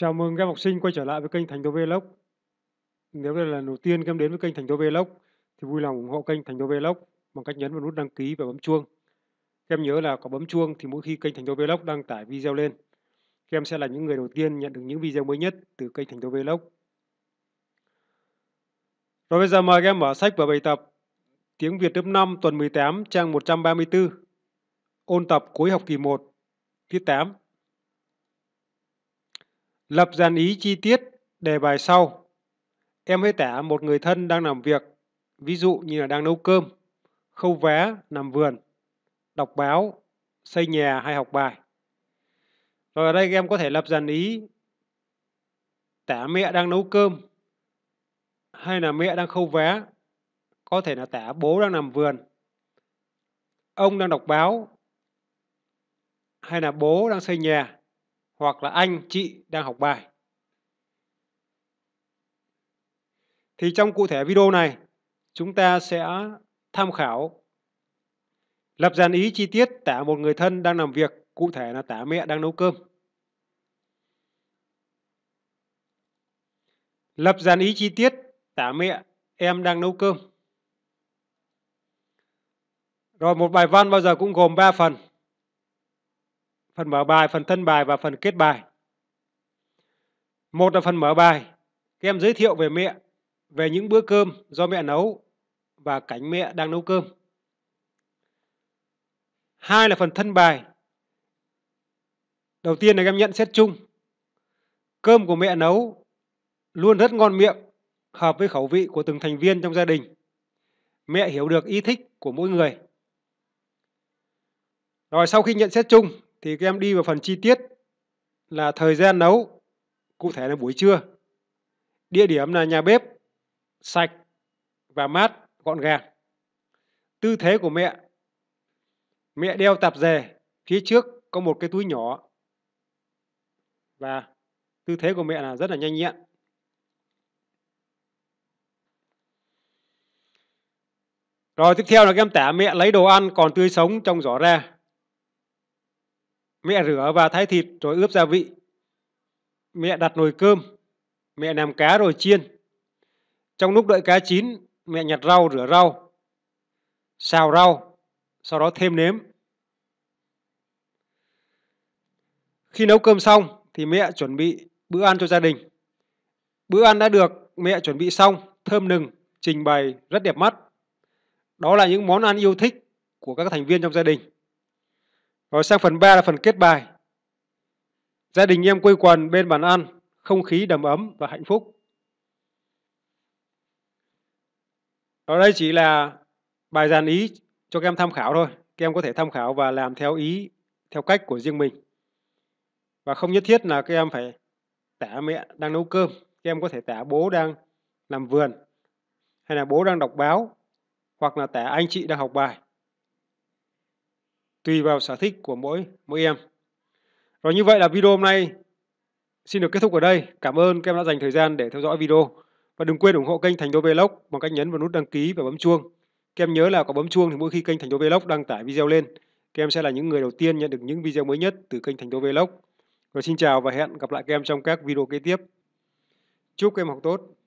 Chào mừng các học sinh quay trở lại với kênh Thành Đô Vlog. Nếu đây là lần đầu tiên các em đến với kênh Thành Đô Vlog thì vui lòng ủng hộ kênh Thành Đô Vlog bằng cách nhấn vào nút đăng ký và bấm chuông. Các em nhớ là có bấm chuông thì mỗi khi kênh Thành Đô Vlog đăng tải video lên, các em sẽ là những người đầu tiên nhận được những video mới nhất từ kênh Thành Đô Vlog. Rồi bây giờ mời các em mở sách và bài tập Tiếng Việt lớp 5 tuần 18 trang 134. Ôn tập cuối học kỳ 1, tiết 8. Lập dàn ý chi tiết đề bài sau. Em hãy tả một người thân đang làm việc, ví dụ như là đang nấu cơm, khâu vá, nằm vườn, đọc báo, xây nhà hay học bài. Rồi ở đây em có thể lập dàn ý tả mẹ đang nấu cơm hay là mẹ đang khâu vá, có thể là tả bố đang nằm vườn, ông đang đọc báo hay là bố đang xây nhà hoặc là anh, chị đang học bài. Thì trong cụ thể video này, chúng ta sẽ tham khảo lập dàn ý chi tiết tả một người thân đang làm việc, cụ thể là tả mẹ đang nấu cơm. Lập dàn ý chi tiết tả mẹ em đang nấu cơm. Rồi một bài văn bao giờ cũng gồm 3 phần phần mở bài, phần thân bài và phần kết bài. Một là phần mở bài, các em giới thiệu về mẹ, về những bữa cơm do mẹ nấu và cảnh mẹ đang nấu cơm. Hai là phần thân bài. Đầu tiên là các em nhận xét chung. Cơm của mẹ nấu luôn rất ngon miệng, hợp với khẩu vị của từng thành viên trong gia đình. Mẹ hiểu được ý thích của mỗi người. Rồi sau khi nhận xét chung thì các em đi vào phần chi tiết là thời gian nấu, cụ thể là buổi trưa. Địa điểm là nhà bếp, sạch và mát, gọn gàng. Tư thế của mẹ. Mẹ đeo tạp dề, phía trước có một cái túi nhỏ. Và tư thế của mẹ là rất là nhanh nhẹn. Rồi tiếp theo là các em tả mẹ lấy đồ ăn còn tươi sống trong giỏ ra. Mẹ rửa và thái thịt rồi ướp gia vị. Mẹ đặt nồi cơm, mẹ làm cá rồi chiên. Trong lúc đợi cá chín, mẹ nhặt rau rửa rau, xào rau, sau đó thêm nếm. Khi nấu cơm xong thì mẹ chuẩn bị bữa ăn cho gia đình. Bữa ăn đã được mẹ chuẩn bị xong, thơm nừng, trình bày rất đẹp mắt. Đó là những món ăn yêu thích của các thành viên trong gia đình. Rồi sang phần 3 là phần kết bài. Gia đình em quây quần bên bàn ăn, không khí đầm ấm và hạnh phúc. Ở đây chỉ là bài dàn ý cho các em tham khảo thôi. Các em có thể tham khảo và làm theo ý, theo cách của riêng mình. Và không nhất thiết là các em phải tả mẹ đang nấu cơm. Các em có thể tả bố đang làm vườn, hay là bố đang đọc báo, hoặc là tả anh chị đang học bài tùy vào sở thích của mỗi mỗi em. Rồi như vậy là video hôm nay xin được kết thúc ở đây. Cảm ơn các em đã dành thời gian để theo dõi video. Và đừng quên ủng hộ kênh Thành Đô Vlog bằng cách nhấn vào nút đăng ký và bấm chuông. Các em nhớ là có bấm chuông thì mỗi khi kênh Thành Đô Vlog đăng tải video lên, các em sẽ là những người đầu tiên nhận được những video mới nhất từ kênh Thành Đô Vlog. Rồi xin chào và hẹn gặp lại các em trong các video kế tiếp. Chúc các em học tốt.